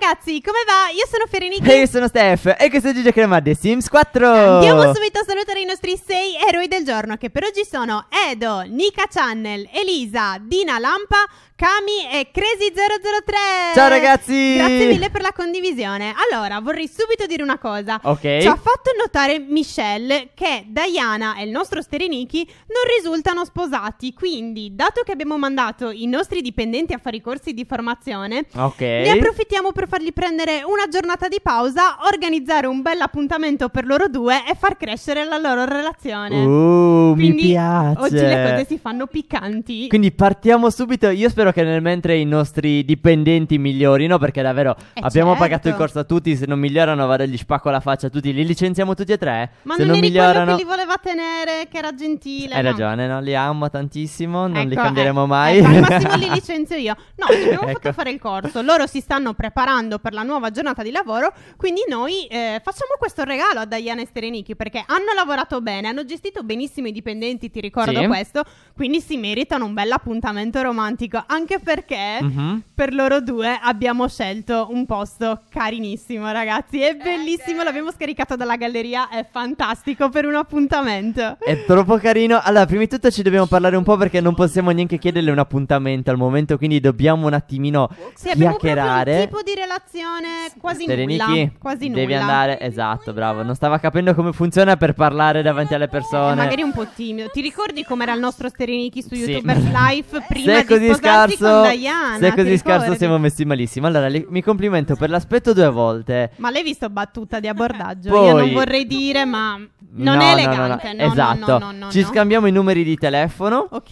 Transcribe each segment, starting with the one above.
ragazzi, come va? Io sono Ferenica. E io sono Steph. E questo è Gigi Crema The Sims 4. Andiamo subito a salutare i nostri sei eroi del giorno, che per oggi sono Edo, Nika Channel, Elisa, Dina Lampa, Kami e Crazy003. Ciao ragazzi! Grazie mille per la condivisione. Allora, vorrei subito dire una cosa. Ok. Ci ha fatto notare Michelle che Diana e il nostro Stereniki non risultano sposati, quindi dato che abbiamo mandato i nostri dipendenti a fare i corsi di formazione, okay. ne approfittiamo per fargli prendere una giornata di pausa, organizzare un bel appuntamento per loro due e far crescere la loro relazione. Uh, quindi, mi piace. Oggi le cose si fanno piccanti. Quindi partiamo subito, io spero spero che nel mentre i nostri dipendenti migliorino, perché davvero eh abbiamo certo. pagato il certo. corso a tutti. Se non migliorano, vado gli spacco la faccia a tutti. Li licenziamo tutti e tre. Eh. Ma se non, non eri migliorano... che li voleva tenere, che era gentile. Hai no. ragione, no? Li amo tantissimo, non ecco, li cambieremo eh, mai. Ecco, al massimo li licenzio io. No, gli abbiamo ecco. fatto fare il corso. Loro si stanno preparando per la nuova giornata di lavoro. Quindi noi eh, facciamo questo regalo a Diana e Sterenicchi perché hanno lavorato bene, hanno gestito benissimo i dipendenti. Ti ricordo sì. questo. Quindi si meritano un bel appuntamento romantico. A anche perché uh-huh. per loro due abbiamo scelto un posto carinissimo, ragazzi. È eh, bellissimo, l'abbiamo scaricato dalla galleria, è fantastico per un appuntamento. È troppo carino. Allora, prima di tutto ci dobbiamo parlare un po' perché non possiamo neanche chiederle un appuntamento al momento, quindi dobbiamo un attimino sì, chiacchierare. un tipo di relazione quasi Serenichi, nulla, quasi devi andare, esatto, bravo. Non stava capendo come funziona per parlare davanti alle persone. magari un po' timido. Ti ricordi com'era il nostro Sereniki su sì. YouTuber Life prima Se di così sposarsi scarso, Diana, se è così scarso siamo messi malissimo. Allora, le, mi complimento per l'aspetto due volte. Ma l'hai visto battuta di abbordaggio? Poi, Io non vorrei dire, ma non no, è elegante. No, no, esatto. Ci scambiamo i numeri di telefono. Ok.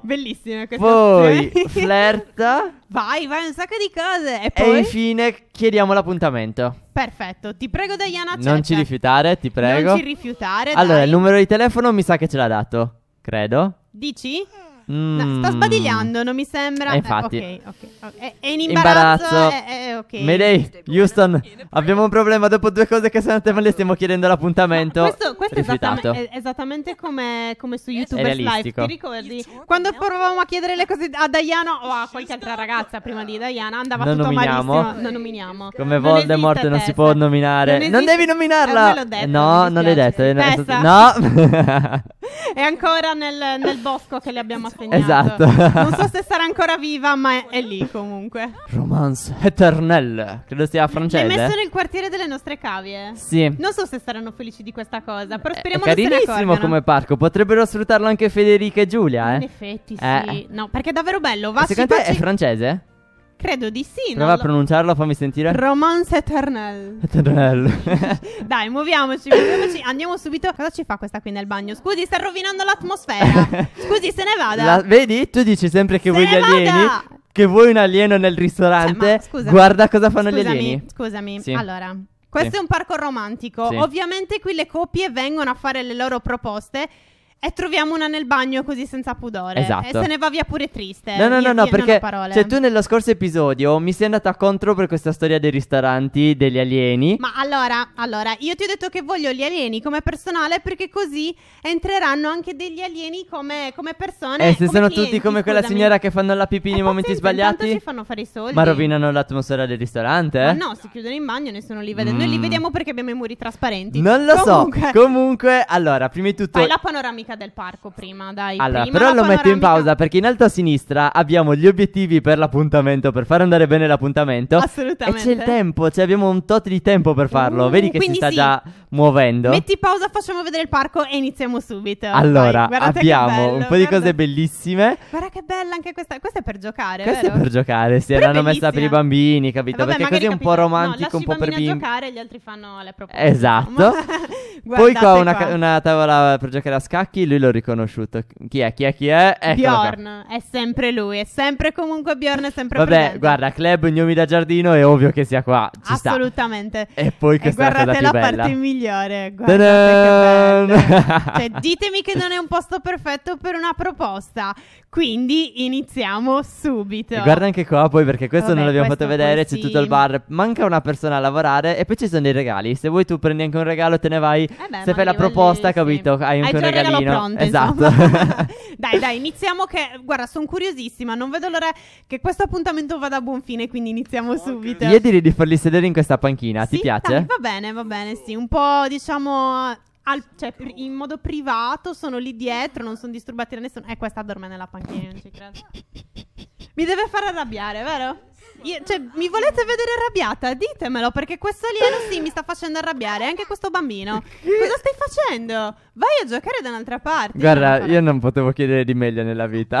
Bellissime queste Poi flirta. Vai, vai, un sacco di cose. E, poi... e infine chiediamo l'appuntamento. Perfetto, ti prego Diana. Accetta. Non ci rifiutare, ti prego. Non ci rifiutare. Allora, dai. il numero di telefono mi sa che ce l'ha dato, credo. Dici? Mm. No, sta mm. sbadigliando, non mi sembra. Eh, infatti. Eh, okay, okay. È, è, in imbarazzo. imbarazzo. È, ok. Mayday, Houston, abbiamo un problema dopo due cose che sono andate male, stiamo chiedendo l'appuntamento. No, questo, questo è, è esattamente come, come su YouTube Live, ti ricordi? Quando provavamo a chiedere le cose a Diana o a qualche altra ragazza prima di Diana, andava non tutto nominiamo. malissimo. Non nominiamo. Come non Voldemort non si può nominare. Non, non devi nominarla. Eh, detto, no, non l'hai detto. Eh, no. è ancora nel, nel, bosco che le abbiamo esatto. assegnato. Esatto. non so se sarà ancora viva, ma è, è lì comunque. Romance eterno. Tournelle, credo sia francese. È messo nel quartiere delle nostre cavie. Sì. Non so se saranno felici di questa cosa, però eh, speriamo che sia carinissimo come parco, potrebbero sfruttarlo anche Federica e Giulia, eh. In effetti, sì. Eh, eh. No, perché è davvero bello. Va Secondo te paci... è francese? Credo di sì. Prova a pronunciarlo, fammi sentire. Romance Eternel. Eternel. Dai, muoviamoci, muoviamoci. Andiamo subito. Cosa ci fa questa qui nel bagno? Scusi, sta rovinando l'atmosfera. Scusi, se ne vada. La, vedi? Tu dici sempre che se vuoi gli alieni che vuoi un alieno nel ristorante, cioè, scusami, guarda cosa fanno scusami, gli alieni. Scusami, sì. allora. Questo sì. è un parco romantico. Ovviamente qui le coppie vengono a fare le loro proposte e troviamo una nel bagno così senza pudore. Esatto. E se ne va via pure triste. No, no, no, no, perché cioè, tu nello scorso episodio mi sei andata contro per questa storia dei ristoranti, degli alieni. Ma allora, allora, io ti ho detto che voglio gli alieni come personale perché così entreranno anche degli alieni come, come persone. E eh, se sono clienti, tutti come scusami. quella signora che fanno la pipì nei momenti sbagliati. Tanto ci fanno fare i soldi. Ma rovinano l'atmosfera del ristorante. Eh? Ma no, si chiudono in bagno, nessuno li vede. Mm. Noi li mm. vediamo perché abbiamo i muri trasparenti. Non lo comunque. so. Comunque, allora, prima di tutto... Fai la panoramica dinamica del parco prima, dai. Allora, prima però lo panoramica... metto in pausa perché in alto a sinistra abbiamo gli obiettivi per l'appuntamento, per far andare bene l'appuntamento. Assolutamente. E c'è il tempo, cioè abbiamo un tot di tempo per farlo. Uh, Vedi che si sta sì. già muovendo. Metti pausa, facciamo vedere il parco e iniziamo subito. Allora, Vai, abbiamo bello, un po' di cose bellissime. Guarda che bella anche questa. Questa è per giocare, Questa vero? è per giocare, Si erano messa per i bambini, eh, capito? vabbè, Perché così è un po' romantico, no, un po' per bimbi. giocare gli altri fanno le proposte. Esatto. Poi qua una, qua una, tavola per giocare a scacchi, lui l'ho riconosciuto. Chi è? Chi è? Chi è? Eccolo Bjorn, qua. è sempre lui, è sempre comunque Bjorn, è sempre Vabbè, presente. guarda, club gnomi da giardino è ovvio che sia qua, ci Assolutamente. Sta. E poi questa e è la cosa più bella. la parte migliore migliore. Guardate che bello. Cioè, ditemi che non è un posto perfetto per una proposta. Quindi iniziamo subito. E guarda anche qua poi perché questo Vabbè, non l'abbiamo fatto vedere, sì. c'è tutto il bar. Manca una persona a lavorare e poi ci sono dei regali. Se vuoi tu prendi anche un regalo te ne vai. Eh beh, Se fai la proposta, lì, capito? Sì. Hai anche un regalino. Pronto, esatto. dai, dai, iniziamo che guarda, sono curiosissima, non vedo l'ora che questo appuntamento vada a buon fine, quindi iniziamo okay. subito. Io direi di farli sedere in questa panchina, sì? ti piace? Dai, va bene, va bene, sì, un po' diciamo, al, cioè, cioè, in modo privato, sono lì dietro, non sono disturbati da nessuno. E eh, questa dorme nella panchina, non ci credo. Mi deve far arrabbiare, vero? Io, cioè, mi volete vedere arrabbiata? Ditemelo, perché questo alieno eh, sì mi sta facendo arrabbiare, anche questo bambino. Cosa stai facendo? Vai a giocare da un'altra parte. Guarda, non io non potevo chiedere di meglio nella vita.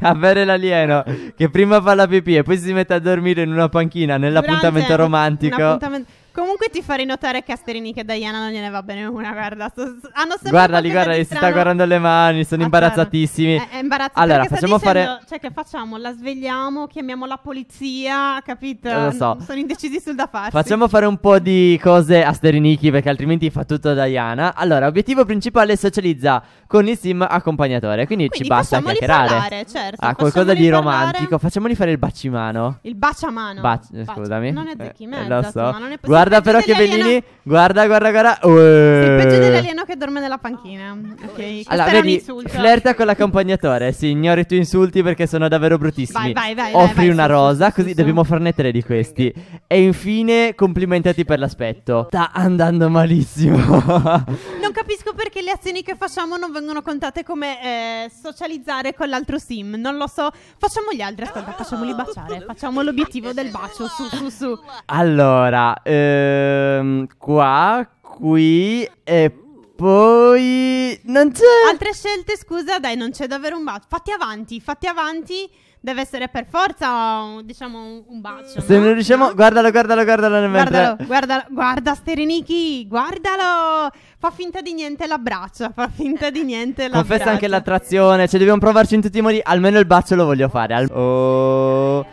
Avere l'alieno che prima fa la pipì e poi si mette a dormire in una panchina nell'appuntamento romantico. Appuntamento comunque ti farei notare che a Sterini che Diana non gliene va bene una, guarda. So, hanno sempre Guardali, guarda, si sta guardando le mani, sono ah, certo. imbarazzatissimi. Eh, è, è imbarazzante. Allora, facciamo dicendo, fare... Cioè, che facciamo? La svegliamo, chiamiamo la polizia, capito? Non eh, lo so. Sono indecisi sul da farsi. Facciamo fare un po' di cose a Sterinichi perché altrimenti fa tutto Diana. Allora, obiettivo principale socializza con il sim accompagnatore, quindi, quindi ci basta chiacchierare. Parlare, certo, A qualcosa di parlare. romantico. Facciamoli fare il bacimano. Il baciamano. Bac- scusami. Non è zecchimezza, eh, lo so. ma non è possibile. Guarda però che Chiavellini, guarda, guarda, guarda. Uh. Il peggio dell'alieno che dorme nella panchina. Ok, allora, vedi, flirta con l'accompagnatore. Sì, ignori i tuoi insulti perché sono davvero bruttissimi. Vai, vai, vai. Offri vai, una vai, rosa, su, così su, dobbiamo farne tre di questi. E infine, complimentati per l'aspetto. Sta andando malissimo. non capisco perché le azioni che facciamo non vengono contate come eh, socializzare con l'altro sim. Non lo so. Facciamo gli altri, aspetta, facciamoli baciare. Facciamo l'obiettivo del bacio. Su, su, su. Allora, eh Ehm, qua, qui e poi... Non c'è... Altre scelte, scusa, dai, non c'è davvero un bacio. Fatti avanti, fatti avanti. Deve essere per forza, diciamo, un bacio. Se no? non riusciamo, no? guardalo, guardalo, guardalo guardalo, mentre. Guardalo, guarda Stereniki, guardalo. Fa finta di niente l'abbraccio, fa finta di niente l'abbraccio. Confessa anche l'attrazione, cioè dobbiamo provarci in tutti i modi. Almeno il bacio lo voglio fare. Al- oh,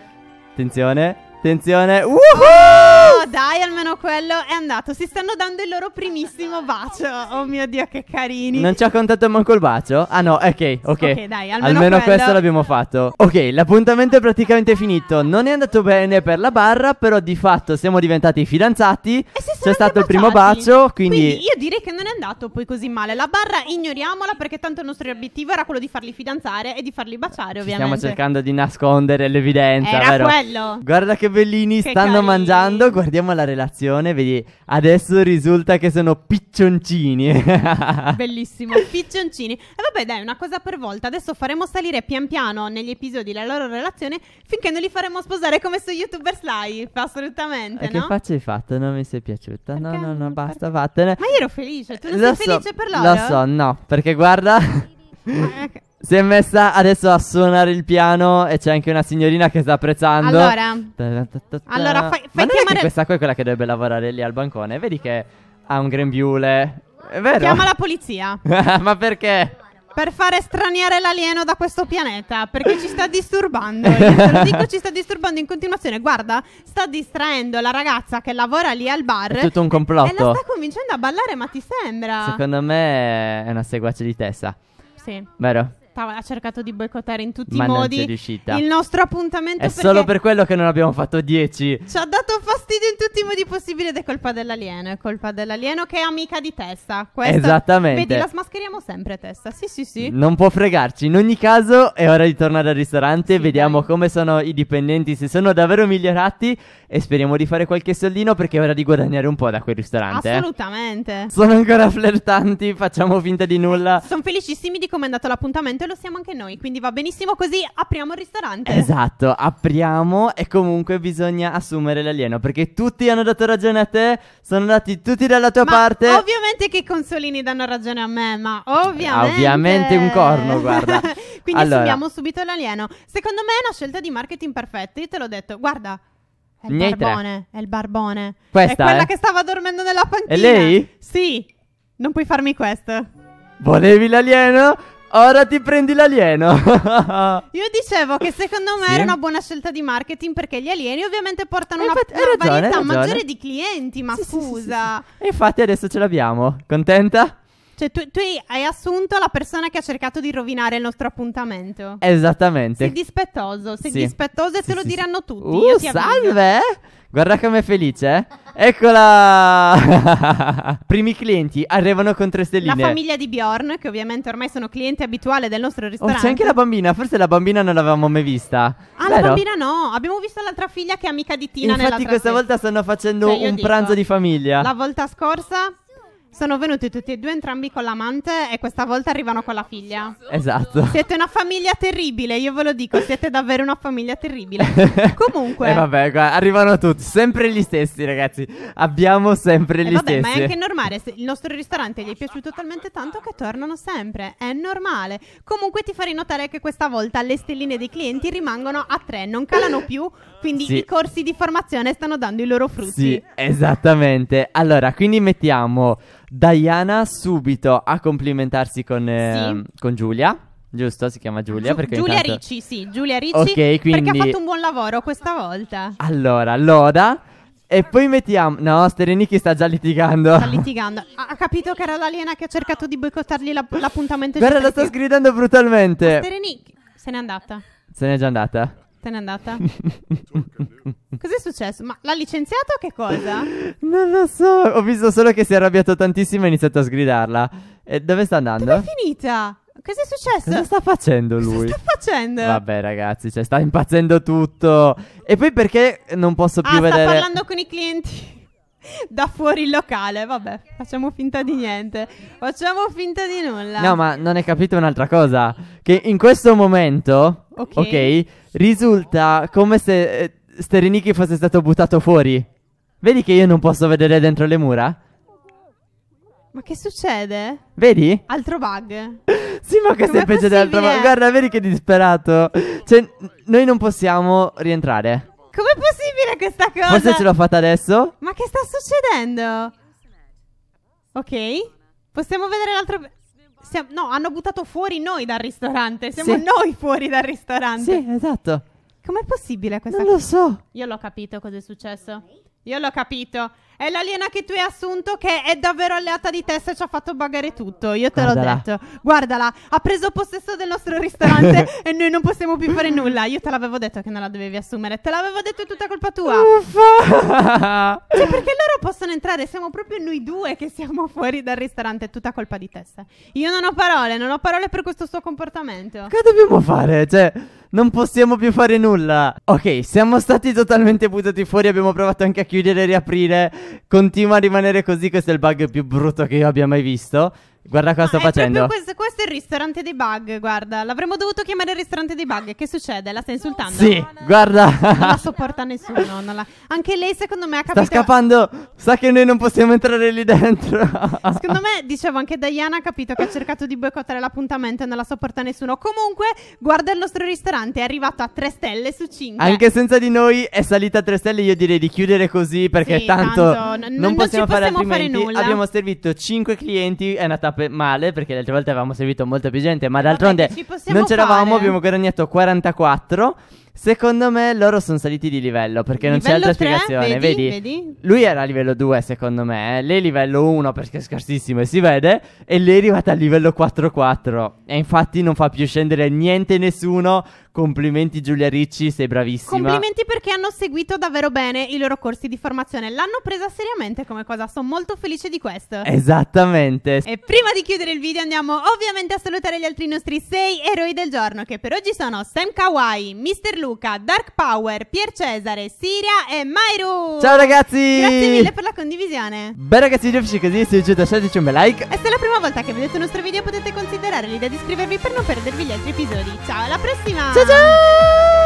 attenzione. Attenzione. Uh-huh! Oh, dai, almeno quello è andato. Si stanno dando il loro primissimo bacio. Oh mio Dio, che carini. Non ci ha contato manco il bacio? Ah no, ok, ok. Ok, dai, almeno, almeno questo l'abbiamo fatto. Ok, l'appuntamento è praticamente finito. Non è andato bene per la barra, però di fatto siamo diventati fidanzati. E si C'è stato il primo bacio, quindi... quindi... Io direi che non è andato poi così male. La barra ignoriamola perché tanto il nostro obiettivo era quello di farli fidanzare e di farli baciare, ovviamente. Ci stiamo cercando di nascondere l'evidenza, era vero? quello. Guarda che che che stanno carini. mangiando, guardiamo la relazione, vedi, adesso risulta che sono piccioncini. Bellissimo, piccioncini. E vabbè dai, una cosa per volta, adesso faremo salire pian piano negli episodi la loro relazione finché non li faremo sposare come su YouTubers Live, assolutamente. Eh, no? Che faccia hai fatto? Non mi sei piaciuta. Perché? No, no, no, basta, vattene. Ma io ero felice, tu non lo sei so, felice per loro? Lo so, no, perché guarda... Eh, si è messa adesso a suonare il piano e c'è anche una signorina che sta apprezzando. Allora, ta ta ta allora fai, fai Ma non chiamare... questa qua è quella che dovrebbe lavorare lì al bancone. Vedi che ha un grembiule. È vero? Chiama la polizia. Ma perché? Per fare straniare l'alieno da questo pianeta, perché ci sta disturbando. Io te lo dico, ci sta disturbando in continuazione. Guarda, sta distraendo la ragazza che lavora lì al bar. È tutto un complotto. E la sta convincendo a ballare, ma ti sembra? Secondo me è una seguace di Tessa. Sì. Vero? stava, ha cercato di boicottare in tutti Ma i modi non riuscita. il nostro appuntamento. È solo per quello che non abbiamo fatto 10. Ci ha dato fastidio in tutti i modi possibili ed è colpa dell'alieno. È colpa dell'alieno che è amica di testa. Questa, Esattamente. Vedi, la smascheriamo sempre testa. Sì, sì, sì. Non può fregarci. In ogni caso, è ora di tornare al ristorante. Sì, vediamo dai. come sono i dipendenti, se sono davvero migliorati. E speriamo di fare qualche soldino perché è ora di guadagnare un po' da quel ristorante. Eh. Assolutamente. Sono ancora flirtanti, facciamo finta di nulla. Sono felicissimi di come è andato l'appuntamento lo siamo anche noi, quindi va benissimo così, apriamo il ristorante. Esatto, apriamo e comunque bisogna assumere l'alieno perché tutti hanno dato ragione a te, sono andati tutti dalla tua ma parte. Ovviamente che i consolini danno ragione a me, ma ovviamente... Ovviamente un corno, guarda. quindi allora. assumiamo subito l'alieno. Secondo me è una scelta di marketing perfetta, io te l'ho detto, guarda. È il Niente. barbone, è il barbone. Questa è quella eh? che stava dormendo nella panchina. E lei? Sì. Non puoi farmi questo. Volevi l'alieno? Ora ti prendi l'alieno. Io dicevo che secondo me sì? era una buona scelta di marketing perché gli alieni ovviamente portano eh, una, infatti, una ragione, varietà maggiore di clienti, ma sì, scusa. Sì, e infatti adesso ce l'abbiamo. Contenta? Cioè, tu, tu, hai assunto la persona che ha cercato di rovinare il nostro appuntamento. Esattamente. Sei dispettoso. Sei sì. dispettoso e sì, te lo sì, diranno tutti. Uh, salve! Avviso. Guarda com'è felice, eh? Eccola! Primi clienti arrivano con tre stelline. La famiglia di Bjorn, che ovviamente ormai sono cliente abituale del nostro ristorante. Oh, c'è anche la bambina, forse la bambina non l'avevamo mai vista. Ah, Vero? la bambina no, abbiamo visto l'altra figlia che è amica di Tina Infatti questa volta stanno facendo cioè, un dico, pranzo di famiglia. La volta scorsa sono venuti tutti e due entrambi con l'amante e questa volta arrivano con la figlia. Esatto. Siete una famiglia terribile, io ve lo dico, siete davvero una famiglia terribile. Comunque... E eh vabbè, arrivano tutti, sempre gli stessi ragazzi. Abbiamo sempre gli eh vabbè, stessi. Ma è anche normale, il nostro ristorante gli è piaciuto talmente tanto che tornano sempre, è normale. Comunque ti farei notare che questa volta le stelline dei clienti rimangono a tre, non calano più, quindi sì. i corsi di formazione stanno dando i loro frutti. Sì, esattamente. Allora, quindi mettiamo Diana subito a complimentarsi con, eh, sì. Ehm, con Giulia. Giusto, si chiama Giulia. Giu- Giulia intanto... Ricci, sì, Giulia Ricci. Ok, quindi... Perché ha fatto un buon lavoro questa volta. Allora, Loda. E poi mettiamo. No, Sterenicchi sta già litigando. Sta litigando. Ha capito che era l'aliena che ha cercato di boicottargli la, l'appuntamento. Guarda, la sta sgridando brutalmente. Sterenicchi se n'è andata. Se n'è già andata. Te n'è andata? Cos'è successo? Ma l'ha licenziato o che cosa? Non lo so, ho visto solo che si è arrabbiato tantissimo e ha iniziato a sgridarla. E dove sta andando? Dove è finita? Cos'è successo? Cosa sta facendo lui? Cosa sta facendo? Vabbè, ragazzi, cioè, sta impazzendo tutto. E poi perché non posso ah, più ah, vedere. Sta parlando con i clienti. da fuori il locale. Vabbè, facciamo finta di niente. Facciamo finta di nulla. No, ma non hai capito un'altra cosa. Che in questo momento, ok, okay risulta come se eh, Sterinichi fosse stato buttato fuori. Vedi che io non posso vedere dentro le mura? Ma che succede? Vedi? Altro bug. sì, ma che è peggio dell'altro bug. Guarda, vedi che disperato. Cioè, noi non possiamo rientrare. Com'è possibile questa cosa? Forse ce l'ho fatta adesso? Ma che sta succedendo? Ok. Possiamo vedere l'altro... Siamo... No, hanno buttato fuori noi dal ristorante. Siamo sì. noi fuori dal ristorante. Sì, esatto. Com'è possibile questa cosa? Non lo so. Io l'ho capito cosa è successo. Io l'ho capito. È l'aliena che tu hai assunto che è davvero alleata di testa e ci ha fatto bagare tutto. Io te Guardala. l'ho detto. Guardala, ha preso possesso del nostro ristorante e noi non possiamo più fare nulla. Io te l'avevo detto che non la dovevi assumere. Te l'avevo detto, è tutta colpa tua. Uffa. cioè, perché loro possono entrare? Siamo proprio noi due che siamo fuori dal ristorante. È tutta colpa di testa. Io non ho parole, non ho parole per questo suo comportamento. Che dobbiamo fare? Cioè, non possiamo più fare nulla. Ok, siamo stati totalmente buttati fuori. Abbiamo provato anche a chiudere e riaprire. Continua a rimanere così. Questo è il bug più brutto che io abbia mai visto. Guarda cosa ah, sto facendo. Questo, questo, è il ristorante dei bug. Guarda, l'avremmo dovuto chiamare il ristorante dei bug. Che succede? La sta insultando? Sì, guarda. Non la sopporta nessuno. La... Anche lei, secondo me, ha capito. Sta scappando. Sa che noi non possiamo entrare lì dentro. Secondo me, dicevo, anche Diana ha capito che ha cercato di boicottare l'appuntamento e non la sopporta nessuno. Comunque, guarda il nostro ristorante. È arrivato a 3 stelle su 5. Anche senza di noi è salita a 3 stelle. Io direi di chiudere così perché sì, tanto, tanto, non, non possiamo, possiamo fare, fare nulla. Abbiamo servito 5 clienti. È nata fatta pe- male perché le altre volte avevamo servito molto più gente, ma d'altronde ci non c'eravamo, fare. abbiamo guadagnato 44. Secondo me loro sono saliti di livello perché non c'è altra tre, spiegazione. vedi, Vedi? vedi? Lui era a livello 2, secondo me. eh. Lei livello 1 perché è scarsissimo e si vede. E lei è arrivata a livello 4-4. E infatti non fa più scendere niente nessuno. Complimenti Giulia Ricci, sei bravissima. Complimenti perché hanno seguito davvero bene i loro corsi di formazione, l'hanno presa seriamente come cosa, sono molto felice di questo. Esattamente. E prima di chiudere il video andiamo ovviamente a salutare gli altri nostri sei eroi del giorno che per oggi sono Sam Kawaii, Mr. Luca, Dark Power, Pier Cesare, Siria e Myru. Ciao ragazzi! Grazie mille per la condivisione. Beh ragazzi, giudici così, se vi piaciuta lasciateci un bel like. E se è la prima volta che vedete il nostro video potete considerare l'idea di iscrivervi per non perdervi gli altri episodi. Ciao, alla prossima! Ciao! 짜잔!